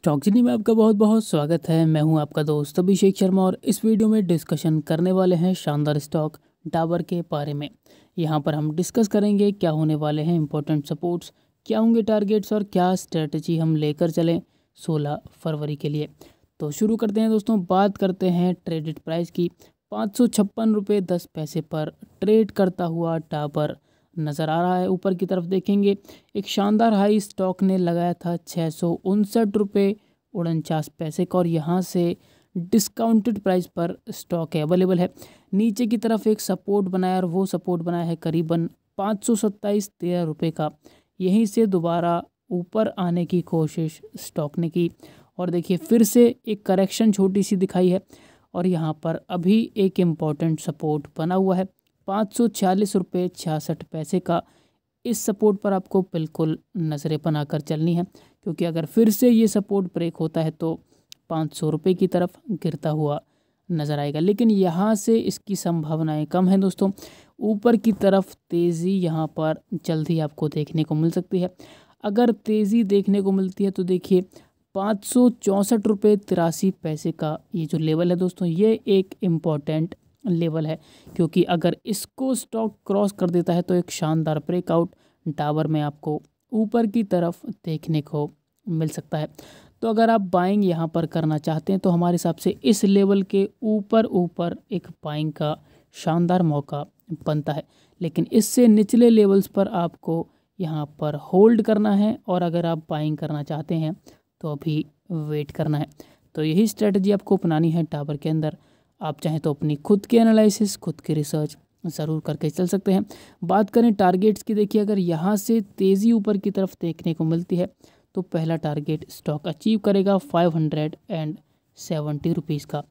stock जिनी में आपका बहुत बहुत स्वागत है मैं हूं आपका दोस्त अभिषेक शर्मा और इस वीडियो में डिस्कशन करने वाले हैं शानदार स्टॉक डाबर के बारे में यहां पर हम डिस्कस करेंगे क्या होने वाले हैं इंपॉर्टेंट सपोर्ट्स क्या होंगे टारगेट्स और क्या स्ट्रेटजी हम लेकर चलें सोलह फरवरी के लिए तो शुरू करते हैं दोस्तों बात करते हैं ट्रेडिड प्राइस की पाँच सौ छप्पन रुपये दस पैसे पर ट्रेड करता हुआ डाबर नज़र आ रहा है ऊपर की तरफ देखेंगे एक शानदार हाई स्टॉक ने लगाया था छः सौ उनसठ रुपये उनचास पैसे का और यहाँ से डिस्काउंटेड प्राइस पर स्टॉक अवेलेबल है नीचे की तरफ एक सपोर्ट बनाया और वो सपोर्ट बनाया है करीबन पाँच सौ सत्ताईस तेरह रुपये का यहीं से दोबारा ऊपर आने की कोशिश स्टॉक ने की और देखिए फिर से एक करेक्शन छोटी सी दिखाई है और यहाँ पर अभी एक इम्पॉर्टेंट सपोर्ट बना हुआ है पाँच सौ छियालीस रुपये छियासठ पैसे का इस सपोर्ट पर आपको बिल्कुल नज़रें बना कर चलनी है क्योंकि अगर फिर से ये सपोर्ट ब्रेक होता है तो पाँच सौ रुपये की तरफ गिरता हुआ नज़र आएगा लेकिन यहाँ से इसकी संभावनाएं कम हैं दोस्तों ऊपर की तरफ तेज़ी यहाँ पर जल्द ही आपको देखने को मिल सकती है अगर तेज़ी देखने को मिलती है तो देखिए पाँच सौ चौंसठ रुपये तिरासी पैसे का ये जो लेवल है दोस्तों ये एक इम्पॉर्टेंट लेवल है क्योंकि अगर इसको स्टॉक क्रॉस कर देता है तो एक शानदार ब्रेकआउट टावर में आपको ऊपर की तरफ देखने को मिल सकता है तो अगर आप बाइंग यहाँ पर करना चाहते हैं तो हमारे हिसाब से इस लेवल के ऊपर ऊपर एक बाइंग का शानदार मौका बनता है लेकिन इससे निचले लेवल्स पर आपको यहाँ पर होल्ड करना है और अगर आप बाइंग करना चाहते हैं तो अभी वेट करना है तो यही स्ट्रेटजी आपको अपनानी है टावर के अंदर आप चाहें तो अपनी खुद की एनालिसिस खुद की रिसर्च ज़रूर करके चल सकते हैं बात करें टारगेट्स की देखिए अगर यहाँ से तेज़ी ऊपर की तरफ देखने को मिलती है तो पहला टारगेट स्टॉक अचीव करेगा five hundred and seventy rupees का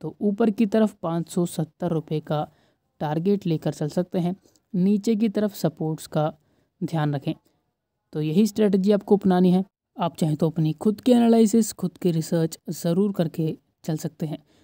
तो ऊपर की तरफ पाँच सौ सत्तर रुपये का टारगेट लेकर चल सकते हैं नीचे की तरफ सपोर्ट्स का ध्यान रखें तो यही स्ट्रेटजी आपको अपनानी है आप चाहें तो अपनी खुद की एनालिसिस खुद की रिसर्च ज़रूर करके चल सकते हैं